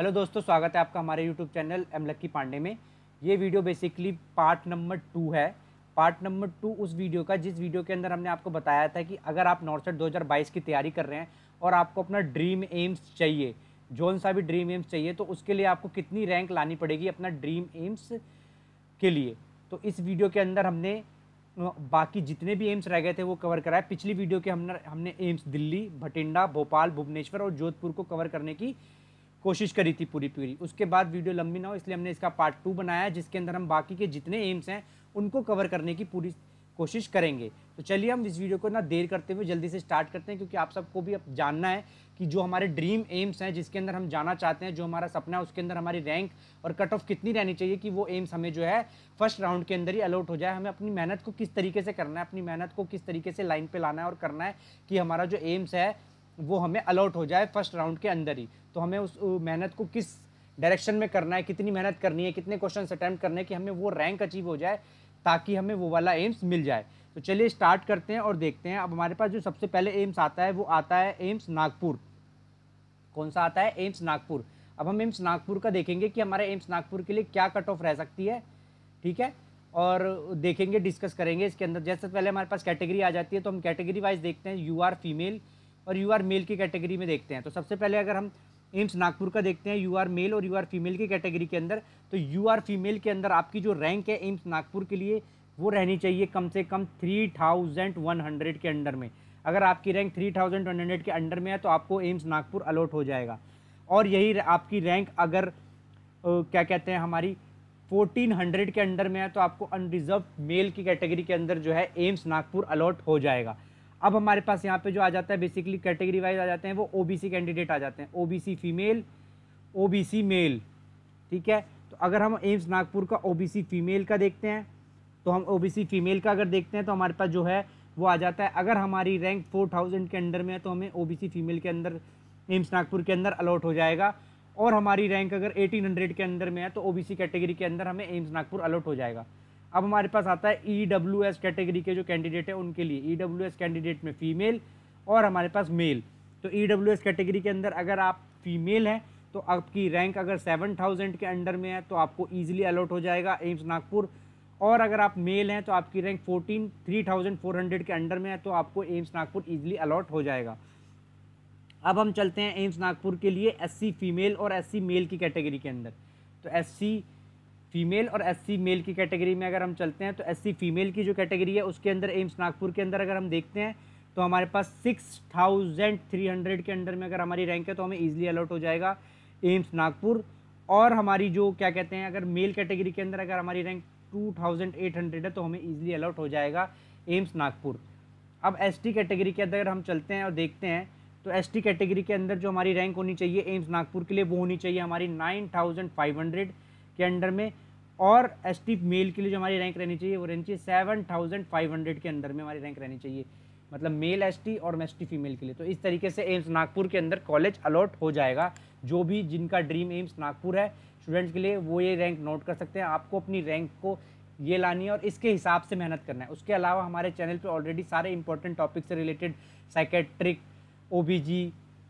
hello दोस्तों स्वागत है आपका हमारे YouTube channel M Lucky Pandey में ये video basically part number two है पार्ट नंबर टू उस वीडियो का जिस वीडियो के अंदर हमने आपको बताया था कि अगर आप नॉर्थ 2022 की तैयारी कर रहे हैं और आपको अपना ड्रीम एम्स चाहिए जोन सा भी ड्रीम एम्स चाहिए तो उसके लिए आपको कितनी रैंक लानी पड़ेगी अपना ड्रीम एम्स के लिए तो इस वीडियो के अंदर हमने बाकी जितने भी एम्स रह गए थे वो कवर कराए पिछली वीडियो के हमने हमने एम्स दिल्ली भटिंडा भोपाल भुवनेश्वर और जोधपुर को कवर करने की कोशिश करी थी पूरी पूरी उसके बाद वीडियो लंबी ना हो इसलिए हमने इसका पार्ट टू बनाया है जिसके अंदर हम बाकी के जितने एम्स हैं उनको कवर करने की पूरी कोशिश करेंगे तो चलिए हम इस वीडियो को ना देर करते हुए जल्दी से स्टार्ट करते हैं क्योंकि आप सबको भी अब जानना है कि जो हमारे ड्रीम एम्स हैं जिसके अंदर हम जाना चाहते हैं जो हमारा सपना है उसके अंदर हमारी रैंक और कट ऑफ कितनी रहनी चाहिए कि वो एम्स हमें जो है फर्स्ट राउंड के अंदर ही अलॉट हो जाए हमें अपनी मेहनत को किस तरीके से करना है अपनी मेहनत को किस तरीके से लाइन पर लाना है और करना है कि हमारा जो एम्स है वो हमें अलॉट हो जाए फर्स्ट राउंड के अंदर ही तो हमें उस मेहनत को किस डायरेक्शन में करना है कितनी मेहनत करनी है कितने क्वेश्चन अटैम्प्ट करने हैं कि हमें वो रैंक अचीव हो जाए ताकि हमें वो वाला एम्स मिल जाए तो चलिए स्टार्ट करते हैं और देखते हैं अब हमारे पास जो सबसे पहले एम्स आता है वो आता है एम्स नागपुर कौन सा आता है एम्स नागपुर अब हम एम्स नागपुर का देखेंगे कि हमारे एम्स नागपुर के लिए क्या कट ऑफ रह सकती है ठीक है और देखेंगे डिस्कस करेंगे इसके अंदर जैसे पहले हमारे पास कैटेगरी आ जाती है तो हम कैटेगरी वाइज देखते हैं यू आर फीमेल और यू आर मेल की कैटेगरी में देखते हैं तो सबसे पहले अगर हम एम्स नागपुर का देखते हैं यू आर मेल और यू आर फीमेल की कैटेगरी के अंदर तो यू आर फीमेल के अंदर आपकी जो रैंक है एम्स नागपुर के लिए वो रहनी चाहिए कम से कम थ्री थाउजेंड वन हंड्रेड के अंडर में अगर आपकी rank three thousand one hundred के अंडर में है तो आपको एम्स नागपुर अलॉट हो जाएगा और यही आपकी रैंक अगर क्या कहते हैं हमारी फोर्टीन हंड्रेड के अंडर में है तो आपको अनरिजर्व मेल की कैटेगरी के अंदर जो है एम्स नागपुर अलॉट हो जाएगा अब हमारे पास यहाँ पे जो आ जाता है बेसिकली कैटेगरी वाइज आ जाते हैं वो ओबीसी कैंडिडेट आ जाते हैं ओबीसी फीमेल ओबीसी मेल ठीक है तो अगर हम एम्स नागपुर का ओबीसी फीमेल का देखते हैं तो हम ओबीसी फीमेल का अगर देखते हैं तो हमारे पास जो है वो आ जाता है अगर हमारी रैंक फोर थाउजेंड के अंडर में है तो हमें ओ फीमेल के अंदर एम्स नागपुर के अंदर अलॉट हो जाएगा और हमारी रैंक अगर एटीन के अंदर में है तो ओ कैटेगरी तो के अंदर हमें एम्स नागपुर अलॉट हो जाएगा अब हमारे पास आता है ई डब्ल्यू एस कैटेगरी के जो कैंडिडेट है उनके लिए ई डब्ल्यू एस कैंडिडेट में फीमेल और हमारे पास मेल तो ई डब्ल्यू एस कैटेगरी के अंदर अगर आप फीमेल हैं तो आपकी रैंक अगर सेवन थाउजेंड के अंडर में है तो आपको ईजिली अलॉट हो जाएगा एम्स नागपुर और अगर आप मेल हैं तो आपकी rank fourteen three thousand four hundred के अंडर में है तो आपको एम्स नागपुर ईजिली अलॉट हो जाएगा अब हम चलते हैं एम्स नागपुर के लिए एस सी फीमेल और एस सी मेल की कैटेगरी के अंदर तो एस सी फीमेल और एससी मेल की कैटेगरी में अगर हम चलते हैं तो एससी फीमेल की जो कैटेगरी है उसके अंदर एम्स नागपुर के अंदर अगर हम देखते हैं तो हमारे पास सिक्स थाउजेंड थ्री हंड्रेड के अंडर में अगर हमारी रैंक है तो हमें ईजिली अलॉट हो जाएगा एम्स नागपुर और हमारी जो क्या कहते हैं अगर मेल कैटेगरी के अंदर अगर हमारी rank two thousand eight hundred है तो हमें ईजिली अलॉट हो जाएगा एम्स नागपुर अब एस टी कैटेगरी के अंदर हम चलते हैं और देखते हैं तो एस टी कैटेगरी के अंदर जो हमारी रैंक होनी चाहिए एम्स नागपुर के लिए वो होनी चाहिए हमारी नाइन थाउजेंड फाइव हंड्रेड के अंडर में और एस टी मेल के लिए जो हमारी रैंक रहनी चाहिए वो रहनी चाहिए सेवन थाउजेंड फाइव हंड्रेड के अंदर में हमारी रैंक रहनी चाहिए मतलब मेल एस टी और एस टी फीमेल के लिए तो इस तरीके से एम्स नागपुर के अंदर कॉलेज अलॉट हो जाएगा जो भी जिनका ड्रीम एम्स नागपुर है स्टूडेंट्स के लिए वो ये रैंक नोट कर सकते हैं आपको अपनी रैंक को ये लानी है और इसके हिसाब से मेहनत करना है उसके अलावा हमारे चैनल पर ऑलरेडी सारे इंपॉर्टेंट टॉपिक से रिलेटेड साइकेट्रिक ओ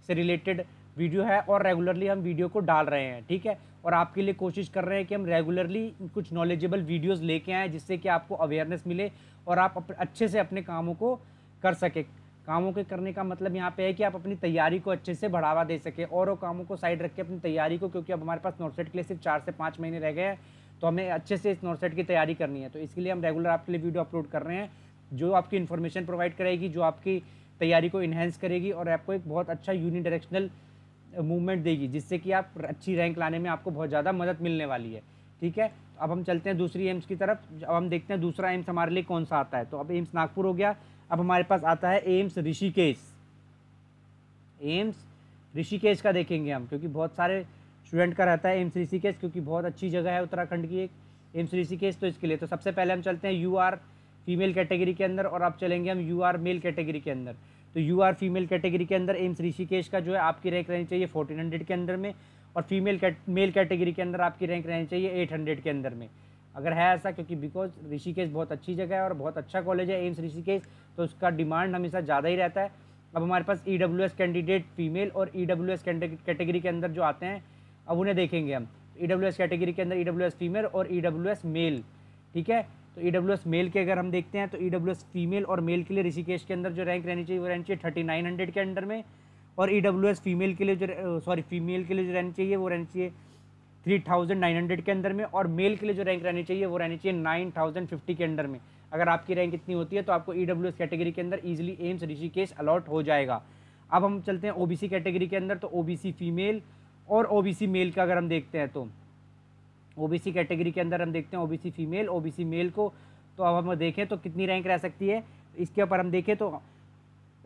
से रिलेटेड वीडियो है और रेगुलरली हम वीडियो को डाल रहे हैं ठीक है और आपके लिए कोशिश कर रहे हैं कि हम रेगुलरली कुछ नॉलेजेबल वीडियोस लेके आएँ जिससे कि आपको अवेयरनेस मिले और आप अच्छे से अपने कामों को कर सके कामों के करने का मतलब यहाँ पे है कि आप अपनी तैयारी को अच्छे से बढ़ावा दे सके और वो कामों को साइड रख के अपनी तैयारी को क्योंकि अब हमारे पास नोटसेट के लिए सिर्फ चार से पाँच महीने रह गए हैं तो हमें अच्छे से इस नोटसेट की तैयारी करनी है तो इसके लिए हम रेगुलर आपके लिए वीडियो अपलोड कर रहे हैं जो आपकी इन्फॉर्मेशन प्रोवाइड करेगी जो आपकी तैयारी को इन्हेंस करेगी और आपको एक बहुत अच्छा यूनिडायरेक्शनल मूवमेंट देगी जिससे कि आप अच्छी रैंक लाने में आपको बहुत ज़्यादा मदद मिलने वाली है ठीक है तो अब हम चलते हैं दूसरी एम्स की तरफ अब हम देखते हैं दूसरा एम्स हमारे लिए कौन सा आता है तो अब एम्स नागपुर हो गया अब हमारे पास आता है एम्स ऋषिकेश एम्स ऋषिकेश का देखेंगे हम क्योंकि बहुत सारे स्टूडेंट का रहता है एम्स ऋषिकेश क्योंकि बहुत अच्छी जगह है उत्तराखंड की एक एम्स ऋषिकेश तो इसके लिए तो सबसे पहले हम चलते हैं यू आर फीमेल कैटेगरी के अंदर और अब चलेंगे हम यू आर मेल कैटेगरी के अंदर तो यू आर फीमेल कैटेगरी के अंदर एम्स ऋषिकेश का जो है आपकी रैंक रहनी चाहिए फोर्टीन हंड्रेड के अंदर में और फीमेल मेल कैटेगरी के अंदर आपकी रैंक रहनी चाहिए एट हंड्रेड के अंदर में अगर है ऐसा क्योंकि बिकॉज ऋषिकेश बहुत अच्छी जगह है और बहुत अच्छा कॉलेज है एम्स ऋषिकेश तो उसका डिमांड हमेशा ज़्यादा ही रहता है अब हमारे पास E W S candidate female और ई डब्ल्यू एस कैटेगरी के अंदर जो आते हैं अब उन्हें देखेंगे हम ई डब्ल्यू एस कैटेगरी के अंदर ई डब्ल्यू एस फीमेल और ई डब्ल्यू एस मेल ठीक है तो ई डब्ल्यू एस मेल के अगर हम देखते हैं तो ई डब्ल्यू एस फीमेल और मेल के लिए ऋषिकेश के अंदर जो रैंक रहनी चाहिए वो रहनी चाहिए थर्टी नाइन हंड्रेड के अंडर में और ई डब्ल्यू एस फीमेल के लिए जो सॉरी फीमेल के लिए जो रहनी चाहिए वो रहनी चाहिए थ्री थाउजेंड नाइन हंड्रेड के अंदर में और मेल के लिए जो रैंक रहनी चाहिए वो रहनी चाहिए नाइन थाउजेंड फिफ्टी के अंडर में अगर आपकी रैंक इतनी होती है तो आपको ई डब्ल्यू एस कैटेगरी के अंदर ईजिली एम्स ऋषिकेश अलॉट हो जाएगा अब हम चलते हैं ओ बी सी कैटेगरी के अंदर तो ओ बी सी फीमेल और ओ बी सी मेल का अगर हम देखते हैं तो ओबीसी कैटेगरी के अंदर हम देखते हैं ओबीसी फीमेल ओबीसी मेल को तो अब हम देखें तो कितनी रैंक रह सकती है इसके ऊपर हम देखें तो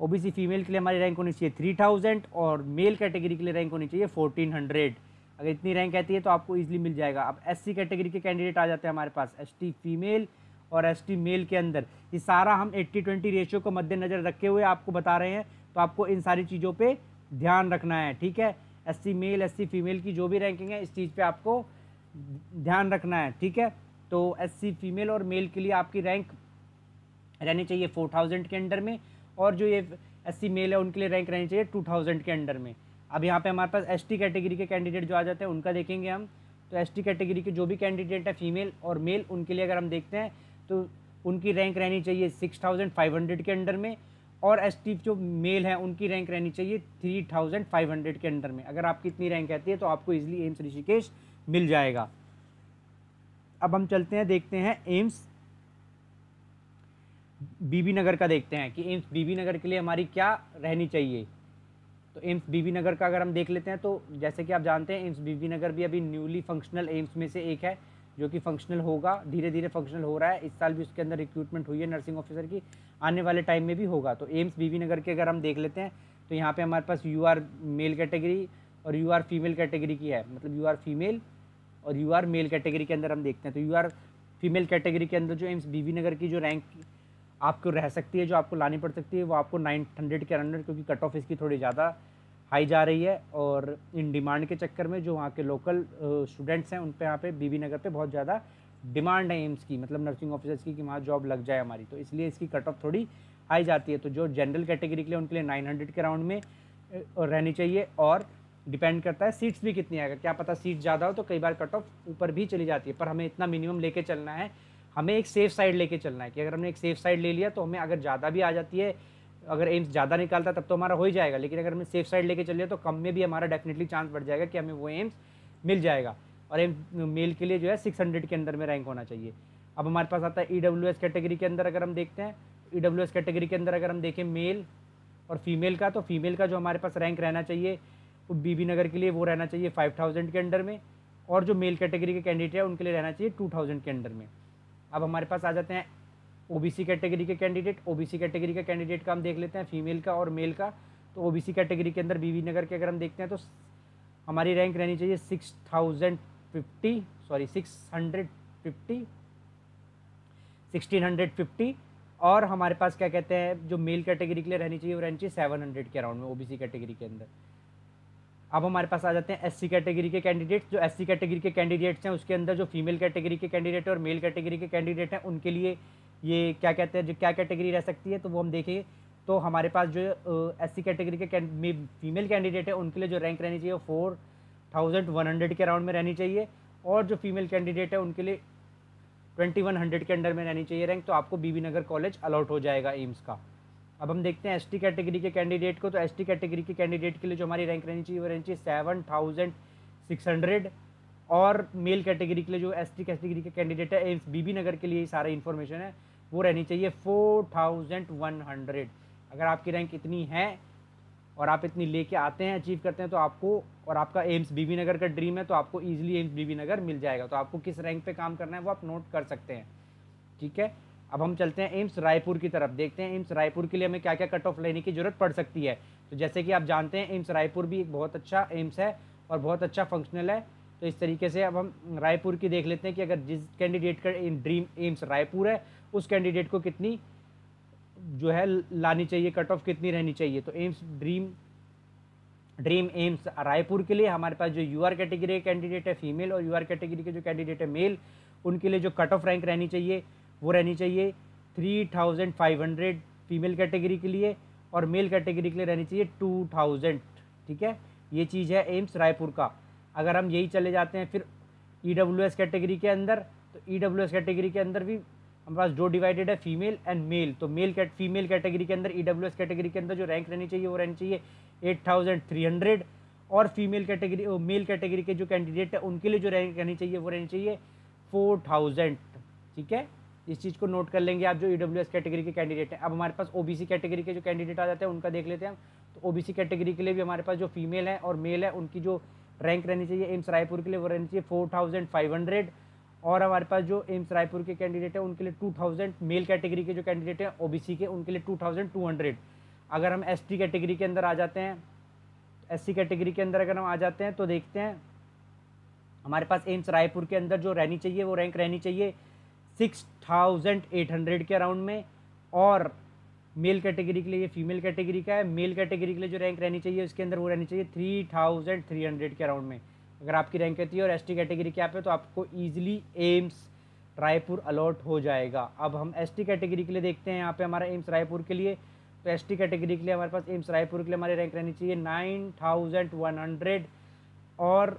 ओबीसी फीमेल के लिए हमारी रैंक होनी चाहिए थ्री थाउजेंड और मेल कैटेगरी के लिए रैंक होनी चाहिए फोर्टीन हंड्रेड अगर इतनी रैंक रहती है तो आपको ईजिली मिल जाएगा अब एस कैटेगरी के कैंडिडेट आ जाते हैं हमारे पास एस फीमेल और एस मेल के अंदर ये सारा हम एट्टी ट्वेंटी रेशियो को मद्देनज़र रखे हुए आपको बता रहे हैं तो आपको इन सारी चीज़ों पर ध्यान रखना है ठीक है एस मेल एस फीमेल की जो भी रैंकिंग है इस चीज़ पर आपको ध्यान रखना है ठीक है तो एससी फीमेल और मेल के लिए आपकी रैंक रहनी चाहिए फोर थाउजेंड के अंडर में और जो ये एससी मेल है उनके लिए रैंक रहनी चाहिए टू थाउजेंड के अंडर में अब यहाँ पे हमारे पास एसटी कैटेगरी के कैंडिडेट जो आ जाते हैं उनका देखेंगे हम तो एसटी कैटेगरी के जो भी कैंडिडेट है फीमेल और मेल उनके लिए अगर हम देखते हैं तो उनकी रैंक रहनी चाहिए सिक्स थाउजेंड फाइव हंड्रेड के अंडर में और एस जो मेल हैं उनकी रैंक रहनी चाहिए थ्री थाउजेंड फाइव हंड्रेड के अंडर में अगर आपकी इतनी रैंक रहती है तो आपको इजिली एम्स ऋषिकेश मिल जाएगा अब हम चलते हैं देखते हैं एम्स बीबी नगर का देखते हैं कि एम्स बीबी नगर के लिए हमारी क्या रहनी चाहिए तो एम्स बीबी नगर का अगर हम देख लेते हैं तो जैसे कि आप जानते हैं एम्स बीबी नगर भी अभी न्यूली फंक्शनल एम्स में से एक है जो कि फंक्शनल होगा धीरे धीरे फंक्शनल हो रहा है इस साल भी उसके अंदर रिक्रूटमेंट हुई है नर्सिंग ऑफिसर की आने वाले टाइम में भी होगा तो एम्स बीबी नगर के अगर हम देख लेते हैं तो यहाँ पर हमारे पास यू आर मेल कैटेगरी और यू आर फीमेल कैटेगरी की है मतलब यू आर फीमेल और यू आर मेल कैटेगरी के अंदर हम देखते हैं तो यू आर फीमेल कैटेगरी के अंदर जो एम्स बीवी नगर की जो रैंक आपको रह सकती है जो आपको लानी पड़ सकती है वो आपको नाइन हंड्रेड के अंडर क्योंकि कट ऑफ इसकी थोड़ी ज़्यादा हाई जा रही है और इन डिमांड के चक्कर में जो वहाँ के लोकल स्टूडेंट्स हैं उन पर यहाँ पे बीबी नगर पे बहुत ज़्यादा डिमांड है एम्स की मतलब नर्सिंग ऑफिसर्स की कि वहाँ जॉब लग जाए हमारी तो इसलिए इसकी कट ऑफ थोड़ी हाई जाती है तो जो जनरल कैटेगरी के लिए उनके लिए नाइन हंड्रेड के राउंड में रहनी चाहिए और डिपेंड करता है सीट्स भी कितनी है अगर क्या पता सीट ज़्यादा हो तो कई बार कट ऑफ ऊपर भी चली जाती है पर हमें इतना मिनिमम लेके चलना है हमें एक सेफ साइड लेके चलना है कि अगर हमने एक सेफ साइड ले लिया तो हमें अगर ज़्यादा भी आ जाती है अगर एम्स ज़्यादा निकालता तब तो हमारा हो ही जाएगा लेकिन अगर हमें सेफ साइड लेके चलिए तो कम में भी हमारा डेफिनेटली चांस बढ़ जाएगा कि हमें वो एम्स मिल जाएगा और एम्स मेल के लिए जो है सिक्स हंड्रेड के अंदर में रैंक होना चाहिए अब हमारे पास आता है ई डब्ल्यू एस कैटेगरी के अंदर अगर हम देखते हैं ई डब्ल्यू एस कैटेगरी के अंदर अगर हम देखें मेल और फीमेल का तो फीमेल का जो हमारे पास रैंक रहना चाहिए वो तो बीबी नगर के लिए वो रहना चाहिए फाइव थाउजेंड के अंडर में और जो मेल कैटेगरी के कैंडिडेट है उनके लिए रहना चाहिए टू थाउजेंड के अंडर में अब हमारे पास आ जाते हैं ओबीसी कैटेगरी के कैंडिडेट ओबीसी कैटेगरी के कैंडिडेट का हम देख लेते हैं फीमेल का और मेल का तो ओ कैटेगरी के अंदर बीवी नगर के अगर हम देखते हैं तो हमारी रैंक रहनी चाहिए six thousand fifty sorry six hundred fifty sixteen hundred fifty और हमारे पास क्या कहते हैं जो मेल कैटेगरी के लिए रहनी चाहिए वो रहनी चाहिए सेवन हंड्रेड के अराउंड में ओबीसी कैटेगरी के अंदर अब हमारे पास आ जाते हैं एससी कैटेगरी के कैंडिडेट्स जो एससी कैटेगरी के कैंडिडेट्स हैं उसके अंदर जो फीमेल कैटेगरी के कैंडिडेट और मेल कैटेगरी के कैंडिडेट हैं उनके लिए ये क्या कहते हैं जो क्या कैटेगरी रह सकती है तो वो हम देखेंगे तो हमारे पास जो एस सी कैटेगरी के फीमेल कैंडिडेट हैं उनके लिए जो रैंक रहनी चाहिए वो फोर थाउजेंड वन हंड्रेड के अराउंड में रहनी चाहिए और जो फीमेल कैंडिडेट है उनके लिए ट्वेंटी वन हंड्रेड के अंडर में रहनी चाहिए रैंक तो आपको बीबी नगर कॉलेज अलाउट हो जाएगा एम्स का अब हम देखते हैं एसटी कैटेगरी के कैंडिडेट को तो एसटी कैटेगरी के कैंडिडेट के लिए जो हमारी रैंक रहनी चाहिए वो रहनी चाहिए सेवन थाउजेंड सिक्स हंड्रेड और मेल कैटेगरी के लिए जो एसटी कैटेगरी के कैंडिडेट है एम्स बीबी नगर के लिए ही सारा इन्फॉर्मेशन है वो रहनी चाहिए फोर वन हंड्रेड अगर आपकी रैंक इतनी है और आप इतनी लेके आते हैं अचीव करते हैं तो आपको और आपका एम्स बीबी नगर का ड्रीम है तो आपको ईजिली एम्स बीबी नगर मिल जाएगा तो आपको किस रैंक पर काम करना है वो आप नोट कर सकते हैं ठीक है अब हम चलते हैं एम्स रायपुर की तरफ देखते हैं एम्स रायपुर के लिए हमें क्या क्या कट ऑफ लेने की ज़रूरत पड़ सकती है तो जैसे कि आप जानते हैं एम्स रायपुर भी एक बहुत अच्छा एम्स है और बहुत अच्छा फंक्शनल है तो इस तरीके से अब हम रायपुर की देख लेते हैं कि अगर जिस कैंडिडेट का ड्रीम एम्स रायपुर है उस कैंडिडेट को कितनी जो है लानी चाहिए कट ऑफ कितनी रहनी चाहिए तो एम्स ड्रीम ड्रीम एम्स रायपुर के लिए हमारे पास जो यू आर कैटेगरी के कैंडिडेट है फीमेल और यू आर कैटेगरी के जो कैंडिडेट है मेल उनके लिए जो कट ऑफ रैंक रहनी चाहिए वो रहनी चाहिए three thousand five hundred female category के लिए और मेल कैटेगरी के लिए रहनी चाहिए टू थाउजेंड ठीक है ये चीज़ है एम्स रायपुर का अगर हम यही चले जाते हैं फिर ई डब्ल्यू एस कैटेगरी के अंदर तो ई डब्ल्यू एस कैटेगरी के अंदर भी हमारे पास जो डिवाइडेड है फीमेल एंड मेल तो मेल कैट फीमेल कैटेगरी के अंदर ई डब्ल्यू एस कैटेगरी के अंदर जो रैंक रहनी चाहिए वो रहनी चाहिए एट थाउजेंड थ्री हंड्रेड और फीमेल कैटेगरी मेल कैटेगरी के जो कैंडिडेट है उनके लिए जो रैंक रहनी चाहिए वो रहनी चाहिए फोर थाउजेंड ठीक है इस चीज़ को नोट कर लेंगे आप जो ई e कैटेगरी के कैंडिडेट हैं अब हमारे पास ओ कैटेगरी के जो कैंडिडेट आ जाते हैं उनका देख लेते हैं हम तो ओ कैटेगरी के लिए भी हमारे पास जो फीमेल है और मेल है उनकी जो रैंक रहनी चाहिए एम्स रायपुर के लिए वो रहनी चाहिए फोर थाउजेंड फाइव हंड्रेड और हमारे पास जो एम्स रायपुर के कैंडिडेट हैं उनके लिए टू थाउजेंड मेल कैटेगरी के जो कैंडिडेट हैं ओ के उनके लिए टू टू अगर हम एस कैटेगरी के अंदर आ जाते हैं एस कैटेगरी के अंदर अगर हम आ जाते हैं तो देखते हैं हमारे पास एम्स रायपुर के अंदर जो रहनी चाहिए वो रैंक रहनी चाहिए सिक्स थाउजेंड एट हंड्रेड के अराउंड में और मेल कैटेगरी के लिए ये फीमेल कैटेगरी का है मेल कैटेगरी के लिए जो रैंक रहनी चाहिए उसके अंदर वो रहनी चाहिए थ्री थाउजेंड थ्री हंड्रेड के अराउंड में अगर आपकी रैंक रहती है और एस कैटेगरी के आप है तो आपको ईजिली एम्स रायपुर अलॉट हो जाएगा अब हम एस कैटेगरी के लिए देखते हैं यहाँ पर हमारा एम्स रायपुर के लिए तो एस कैटेगरी के लिए हमारे पास एम्स रायपुर के लिए हमारी रैंक रहनी चाहिए नाइन थाउजेंड वन हंड्रेड और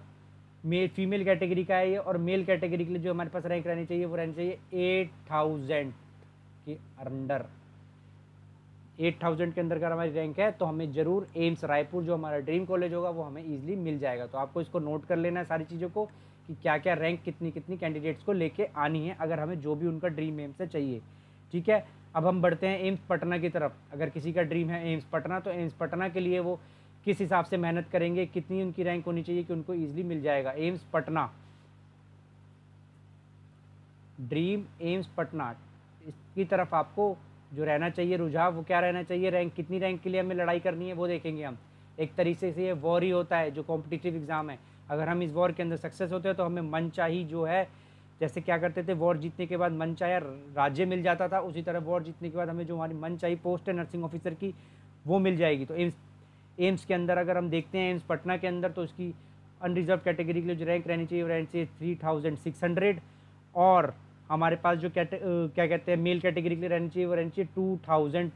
मेल फीमेल कैटेगरी का है ये और मेल कैटेगरी के लिए जो हमारे पास रैंक रहनी चाहिए वो रहनी चाहिए एट थाउजेंड के अंडर एट थाउजेंड के अंदर अगर हमारी रैंक है तो हमें ज़रूर एम्स रायपुर जो हमारा ड्रीम कॉलेज होगा वो हमें ईजिली मिल जाएगा तो आपको इसको नोट कर लेना है सारी चीज़ों को कि क्या क्या रैंक कितनी कितनी कैंडिडेट्स को लेके आनी है अगर हमें जो भी उनका ड्रीम एम्स है चाहिए ठीक है अब हम बढ़ते हैं एम्स पटना की तरफ अगर किसी का ड्रीम है एम्स पटना तो एम्स पटना के लिए वो किस हिसाब से मेहनत करेंगे कितनी उनकी रैंक होनी चाहिए कि उनको ईजिली मिल जाएगा एम्स पटना ड्रीम एम्स पटना इसकी तरफ आपको जो रहना चाहिए रुझाव वो क्या रहना चाहिए रैंक कितनी रैंक के लिए हमें लड़ाई करनी है वो देखेंगे हम एक तरीके से ये वॉर ही होता है जो कॉम्पिटिटिव एग्ज़ाम है अगर हम इस वॉर के अंदर सक्सेस होते हैं तो हमें मन जो है जैसे क्या करते थे वॉर जीतने के बाद मन राज्य मिल जाता था उसी तरह वॉर जीतने के बाद हमें जो हमारी मन पोस्ट है नर्सिंग ऑफिसर की वो मिल जाएगी तो एम्स एम्स के अंदर अगर हम देखते हैं एम्स पटना के अंदर तो उसकी अनरिजर्व कैटेगरी के लिए जो रैंक रहनी चाहिए रहनी चाहिए थ्री थाउजेंड सिक्स हंड्रेड और हमारे पास जो कैटे क्या कहते हैं मेल कैटेगरी के लिए रहनी चाहिए वो रहनी चाहिए टू थाउजेंड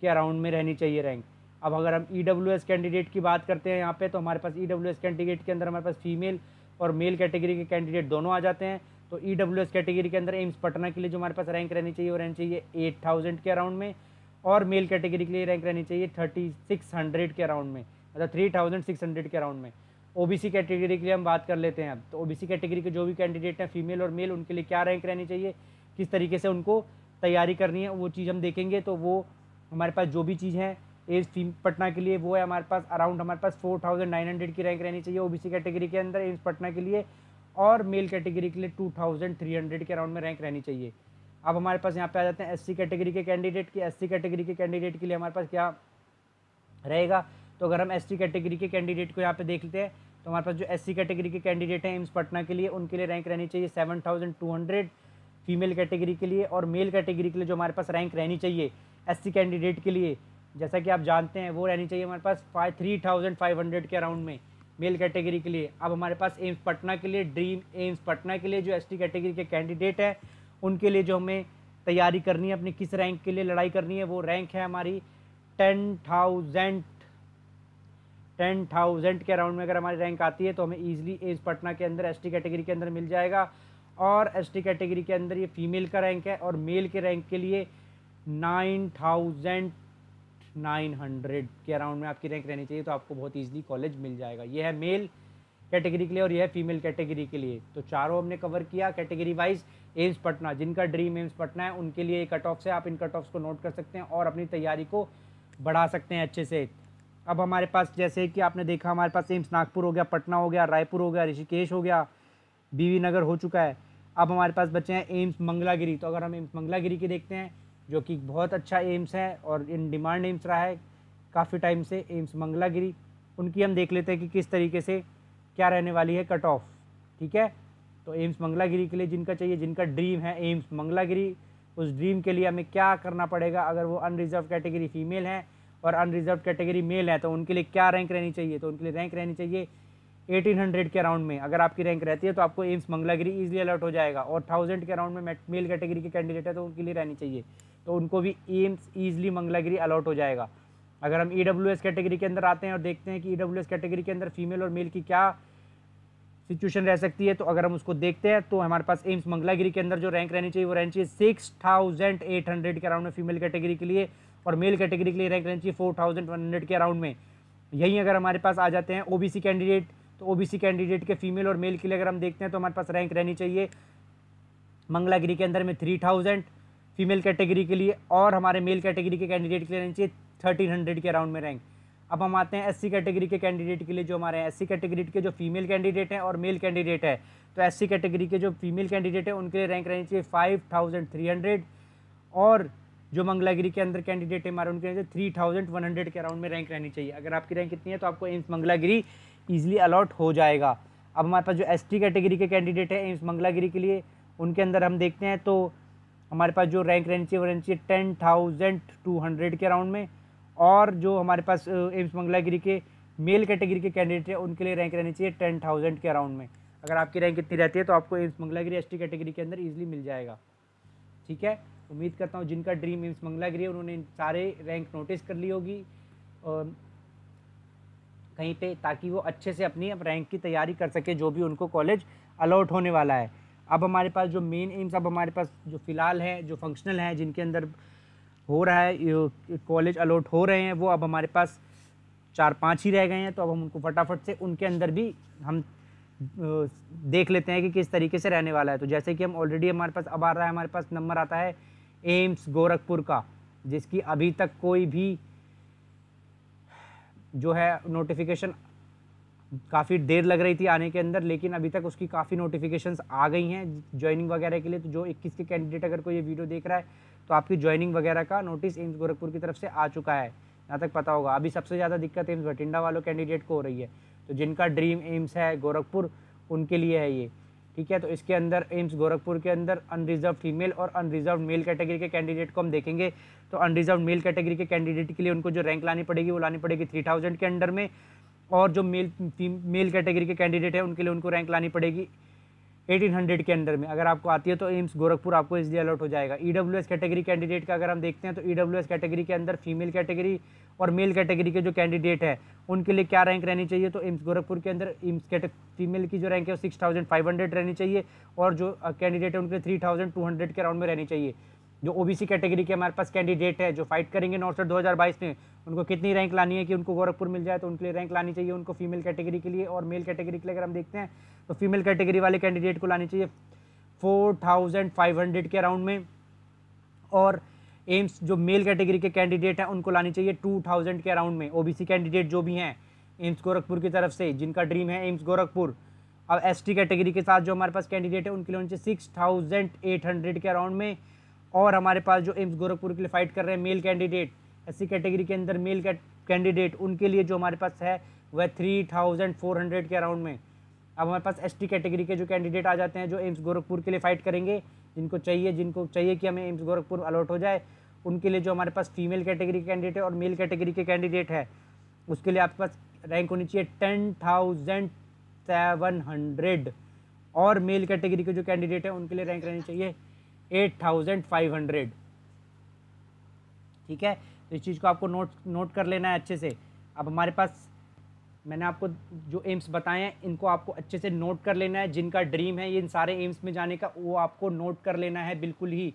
के अराउंड में रहनी चाहिए रैंक अब अगर हम ई डब्ल्यू एस कैंडिडेट की बात करते हैं यहाँ पर तो हमारे पास ई डब्ल्यू एस कैंडिडेट के अंदर हमारे पास फीमेल और मेल कैटेगरी के कैंडिडेट दोनों आ जाते हैं तो ई डब्ल्यू एस कैटेगरी के अंदर एम्स पटना के लिए जो हमारे पास रैंक रहनी चाहिए वो रहनी चाहिए एट थाउजेंड के अराउंड में और मेल कैटेगरी के लिए रैंक रहनी चाहिए थर्टी सिक्स हंड्रेड के अराउंड में मतलब थ्री थाउजेंड सिक्स हंड्रेड के अराउंड में ओबीसी कैटेगरी के लिए हम बात कर लेते हैं अब तो ओबीसी कैटेगरी के जो भी कैंडिडेट हैं फीमेल और मेल उनके लिए क्या रैंक रहनी चाहिए किस तरीके से उनको तैयारी करनी है वो चीज़ हम देखेंगे तो वो हमारे पास जो भी चीज़ है एज पटना के लिए वो है हमारे पास अराउंड हमारे पास फोर थाउजेंड नाइन हंड्रेड की रैंक रहनी चाहिए ओ कैटेगरी के अंदर एम्स पटना के लिए और मेल कैटेगरी के लिए टू थाउजेंड थ्री हंड्रेड के अराउंड में रैंक रहनी चाहिए अब हमारे पास यहाँ पे आ जाते हैं एससी कैटेगरी के कैंडिडेट की एससी कैटेगरी के कैंडिडेट के लिए हमारे पास क्या रहेगा तो अगर हम एससी कैटेगरी के कैंडिडेट को यहाँ पे देख लेते हैं तो हमारे पास जो एससी कैटेगरी के कैंडिडेट हैं एम्स पटना के लिए उनके लिए रैंक रहनी चाहिए seven thousand two hundred female category के लिए और मेल कैटेगरी के लिए जो हमारे पास रैंक रहनी चाहिए एससी कैंडिडेट के लिए जैसा कि आप जानते हैं वो रहनी चाहिए हमारे पास five three thousand five hundred के अराउंड में मेल कैटेगरी के लिए अब हमारे पास एम्स पटना के लिए ड्रीम एम्स पटना के लिए जो टी कैटेगरी के कैंडिडेट हैं उनके लिए जो हमें तैयारी करनी है अपनी किस रैंक के लिए लड़ाई करनी है वो रैंक है हमारी टेन थाउजेंड टेन थाउजेंड के अराउंड में अगर हमारी रैंक आती है तो हमें ईजिली एज पटना के अंदर एसटी कैटेगरी के अंदर मिल जाएगा और एसटी कैटेगरी के अंदर ये फीमेल का रैंक है और मेल के रैंक के लिए नाइन थाउजेंड नाइन हंड्रेड के अराउंड में आपकी रैंक रहनी चाहिए तो आपको बहुत ईजिली कॉलेज मिल जाएगा ये है मेल कैटेगरी के लिए और यह फीमेल कैटेगरी के लिए तो चारों हमने कवर किया कैटेगरी वाइज एम्स पटना जिनका ड्रीम एम्स पटना है उनके लिए कट ऑफ्स है आप इन कट ऑफ्स को नोट कर सकते हैं और अपनी तैयारी को बढ़ा सकते हैं अच्छे से अब हमारे पास जैसे कि आपने देखा हमारे पास एम्स नागपुर हो गया पटना हो गया रायपुर हो गया ऋषिकेश हो गया बीवी नगर हो चुका है अब हमारे पास बचे हैं एम्स मंगलागिरी तो अगर हम एम्स मंगलागिरी के देखते हैं जो कि बहुत अच्छा एम्स है और इन डिमांड एम्स रहा है काफ़ी टाइम से एम्स मंगलागिरी उनकी हम देख लेते हैं कि किस तरीके से क्या रहने वाली है कट ऑफ ठीक है तो एम्स मंगलागिरी के लिए जिनका चाहिए जिनका ड्रीम है एम्स मंगलागिरी उस ड्रीम के लिए हमें क्या करना पड़ेगा अगर वो अनरिजर्व कैटेगरी फीमेल हैं और अनरिजर्व कैटेगरी मेल है तो उनके लिए क्या रैंक रहनी चाहिए तो उनके लिए रैंक रहनी चाहिए 1800 के अराउंड में अगर आपकी रैंक रहती है तो आपको एम्स मंगलागिरी इजिली अलर्ट हो जाएगा और थाउजेंड के अराउंड में मेल कैटेगरी के कैंडिडेट है तो उनके लिए रहनी चाहिए तो उनको भी एम्स ईजिली मंगलागिरी अलर्ट हो जाएगा अगर हम ई डब्ल्यू एस कैटेगरी के अंदर आते हैं और देखते हैं कि ई डब्ल्यू एस कैटेगरी के अंदर फीमेल और मेल की क्या सिचुएशन रह सकती है तो अगर हम उसको देखते हैं तो हमारे पास एम्स मंगलागिरी के अंदर जो रैंक रहनी चाहिए वो रहनी चाहिए सिक्स थाउजेंड एट हंड्रेड के अराउंड में फीमेल कैटेगरी के लिए और मेल कैटेगरी के लिए रैंक रहनी चाहिए फोर थाउजेंड वन हंड्रेड के अराउंड में यहीं अगर हमारे पास आ जाते हैं सी कैंडिडेट तो सी कैंडिडेट के फीमेल और मेल के लिए अगर हम देखते हैं तो हमारे पास रैंक रहनी चाहिए मंगलागिरी के अंदर में थ्री थाउजेंड फीमेल कैटेगरी के लिए और हमारे मेल कैटेगरी के कैंडिडेट के लिए रहनी चाहिए थर्टीन हंड्रेड के अराउंड में रैंक अब हम आते हैं एससी कैटेगरी के कैंडिडेट के लिए जो हमारे एससी कैटेगरी के जो फीमेल कैंडिडेट हैं और मेल कैंडिडेट है तो एससी कैटेगरी के जो फीमेल कैंडिडेट हैं उनके लिए रैंक रहनी चाहिए फाइव थाउजेंड थ्री हंड्रेड और जो मंगलागिरी के अंदर कैंडिडेट है हमारे उनके थ्री थाउजेंड वन हंड्रेड के अराउंड में रैंक रहनी चाहिए अगर आपकी रैंक इतनी है तो आपको एम्स मंगलागिरी ईजिली अलॉट हो जाएगा अब हमारे पास जो एस कैटेगरी के कैंडिडेट हैं एम्स मंगलागिरी के लिए उनके अंदर हम देखते हैं तो हमारे पास जो रैंक रहनी चाहिए वो रहनी चाहिए टेन थाउजेंड टू हंड्रेड के अराउंड में और जो हमारे पास एम्स मंगलागिरी के मेल कैटेगरी के कैंडिडेट हैं उनके लिए रैंक रहनी चाहिए टेन थाउजेंड के अराउंड में अगर आपकी रैंक इतनी रहती है तो आपको एम्स मंगलागिरी एस कैटेगरी के अंदर ईजिली मिल जाएगा ठीक है उम्मीद करता हूँ जिनका ड्रीम एम्स मंगलागिरी है उन्होंने सारे रैंक नोटिस कर ली होगी और कहीं पर ताकि वो अच्छे से अपनी अब रैंक की तैयारी कर सके जो भी उनको कॉलेज अलाउट होने वाला है अब हमारे पास जो मेन एम्स अब हमारे पास जो फ़िलहाल हैं जो फंक्शनल हैं जिनके अंदर हो रहा है कॉलेज अलॉट हो रहे हैं वो अब हमारे पास चार पाँच ही रह गए हैं तो अब हम उनको फटाफट से उनके अंदर भी हम देख लेते हैं कि किस तरीके से रहने वाला है तो जैसे कि हम ऑलरेडी हमारे पास अब आ रहा है हमारे पास नंबर आता है एम्स गोरखपुर का जिसकी अभी तक कोई भी जो है नोटिफिकेशन काफ़ी देर लग रही थी आने के अंदर लेकिन अभी तक उसकी काफ़ी नोटिफिकेशंस आ गई हैं ज्वाइनिंग वगैरह के लिए तो जो इक्कीस के कैंडिडेट अगर कोई ये वीडियो देख रहा है तो आपकी ज्वाइनिंग वगैरह का नोटिस एम्स गोरखपुर की तरफ से आ चुका है यहाँ तक पता होगा अभी सबसे ज़्यादा दिक्कत एम्स भटिंडा वालों कैंडिडेट को हो रही है तो जिनका ड्रीम एम्स है गोरखपुर उनके लिए है ये ठीक है तो इसके अंदर एम्स गोरखपुर के अंदर अनरिजर्व फीमेल और अनरिजर्व मेल कैटेगरी के कैंडिडेट को हम देखेंगे तो अनरिजर्व मेल कैटेगरी के कैंडिडेट के लिए उनको जो रैंक लानी पड़ेगी वो लानी पड़ेगी थ्री थाउजेंड के अंडर में और जो मेल मेल कैटेगरी के कैंडिडेट है उनके लिए उनको रैंक लानी पड़ेगी 1800 के अंडर में अगर आपको आती है तो एम्स गोरखपुर आपको इसलिए अलर्ट हो जाएगा ई e कैटेगरी कैंडिडेट का अगर हम देखते हैं तो ई e कैटेगरी के अंदर फीमेल कैटेगरी और मेल कैटेगरी के जो कैंडिडेट है उनके लिए क्या रैंक रहनी चाहिए तो एम्स गोरखपुर के अंदर एम्स फीमेल की जो रैंक है वो सिक्स रहनी चाहिए और जो कैंडिडेट है उनके लिए थ्री के राउंड में रहनी चाहिए जो ओ कैटेगरी के हमारे पास कैंडिडेट है जो फाइट करेंगे नॉर्थ दो हज़ार बाईस में उनको कितनी रैंक लानी है कि उनको गोरखपुर मिल जाए तो उनके लिए रैंक लानी चाहिए उनको फीमेल कैटेगरी के लिए और मेल कैटेगरी के लिए अगर हम देखते हैं तो फीमेल कैटेगरी वाले कैंडिडेट को लानी चाहिए फोर थाउजेंड फाइव हंड्रेड के अराउंड में और एम्स जो मेल कैटेगरी के कैंडिडेट हैं उनको लानी चाहिए टू थाउजेंड के अराउंड में ओबीसी कैंडिडेट जो भी हैं एम्स गोरखपुर की तरफ से जिनका ड्रीम है एम्स गोरखपुर अब एसटी कैटेगरी के साथ जो हमारे पास कैंडिडेट है उनके लिए होनी चाहिए सिक्स थाउजेंड एट हंड्रेड के अराउंड में और हमारे पास जो एम्स गोरखपुर के लिए फाइट कर रहे हैं मेल कैंडिडेट एस कैटेगरी के अंदर मेल कैंडिडेट उनके लिए जो हमारे पास है वह थ्री थाउजेंड फोर हंड्रेड के अराउंड में अब हमारे पास एस कैटेगरी के जो कैंडिडेट आ जाते हैं जो एम्स गोरखपुर के लिए फ़ाइट करेंगे जिनको चाहिए जिनको चाहिए कि हमें एम्स गोरखपुर अलॉट हो जाए उनके लिए जो हमारे पास फीमेल कैटेगरी के कैंडिडेट है और मेल कैटेगरी के कैंडिडेट है उसके लिए आपके पास रैंक होनी चाहिए टेन थाउजेंड सेवन हंड्रेड और मेल कैटेगरी के जो कैंडिडेट हैं उनके लिए रैंक रहनी चाहिए एट थाउजेंड फाइव हंड्रेड ठीक है तो इस चीज़ को आपको नोट नोट कर लेना है अच्छे से अब हमारे पास मैंने आपको जो एम्स बताए हैं इनको आपको अच्छे से नोट कर लेना है जिनका ड्रीम है इन सारे एम्स में जाने का वो आपको नोट कर लेना है बिल्कुल ही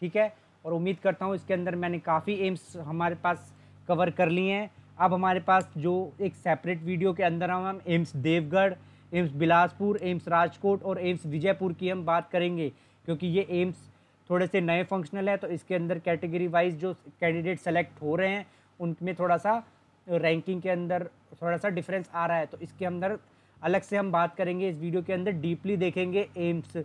ठीक है और उम्मीद करता हूँ इसके अंदर मैंने काफ़ी एम्स हमारे पास कवर कर लिए हैं अब हमारे पास जो एक सेपरेट वीडियो के अंदर हम एम्स देवगढ़ एम्स बिलासपुर एम्स राजकोट और एम्स विजयपुर की हम बात करेंगे क्योंकि ये एम्स थोड़े से नए फंक्शनल है तो इसके अंदर कैटेगरी वाइज जो कैंडिडेट सेलेक्ट हो रहे हैं उनमें थोड़ा सा रैंकिंग के अंदर थोड़ा सा डिफरेंस आ रहा है तो इसके अंदर अलग से हम बात करेंगे इस वीडियो के अंदर डीपली देखेंगे एम्स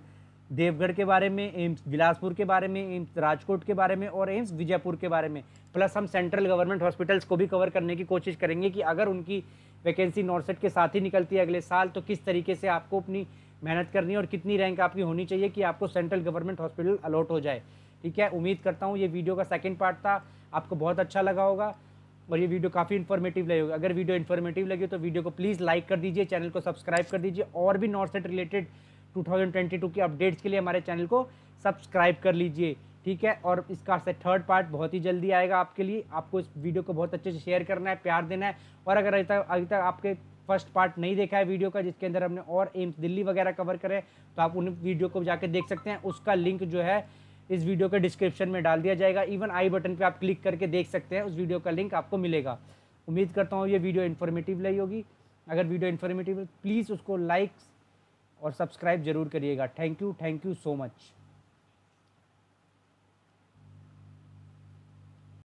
देवगढ़ के बारे में एम्स बिलासपुर के बारे में एम्स राजकोट के बारे में और एम्स विजयपुर के बारे में प्लस हम सेंट्रल गवर्नमेंट हॉस्पिटल्स को भी कवर करने की कोशिश करेंगे कि अगर उनकी वैकेंसी नॉर्सेट के साथ ही निकलती है अगले साल तो किस तरीके से आपको अपनी मेहनत करनी और कितनी रैंक आपकी होनी चाहिए कि आपको सेंट्रल गवर्नमेंट हॉस्पिटल अलॉट हो जाए ठीक है उम्मीद करता हूँ ये वीडियो का सेकेंड पार्ट था आपको बहुत अच्छा लगा होगा और ये वीडियो काफ़ी इन्फॉर्मेटिव लगेगा अगर वीडियो इन्फॉर्मेटिव लगे तो वीडियो को प्लीज़ लाइक कर दीजिए चैनल को सब्सक्राइब कर दीजिए और भी नॉर्थ सेट रिलेटेड 2022 की अपडेट्स के लिए हमारे चैनल को सब्सक्राइब कर लीजिए ठीक है और इसका से थर्ड पार्ट बहुत ही जल्दी आएगा आपके लिए आपको इस वीडियो को बहुत अच्छे से शेयर करना है प्यार देना है और अगर अभी तक अभी तक आपके फर्स्ट पार्ट नहीं देखा है वीडियो का जिसके अंदर हमने और एम्स दिल्ली वगैरह कवर करें तो आप उन वीडियो को जाकर देख सकते हैं उसका लिंक जो है इस वीडियो के डिस्क्रिप्शन में डाल दिया जाएगा इवन आई बटन पर आप क्लिक करके देख सकते हैं उस वीडियो का लिंक आपको मिलेगा उम्मीद करता हूँ ये वीडियो इन्फॉर्मेटिव रही होगी अगर वीडियो इन्फॉर्मेटिव प्लीज़ उसको लाइक और सब्सक्राइब जरूर करिएगा thank you thank you so much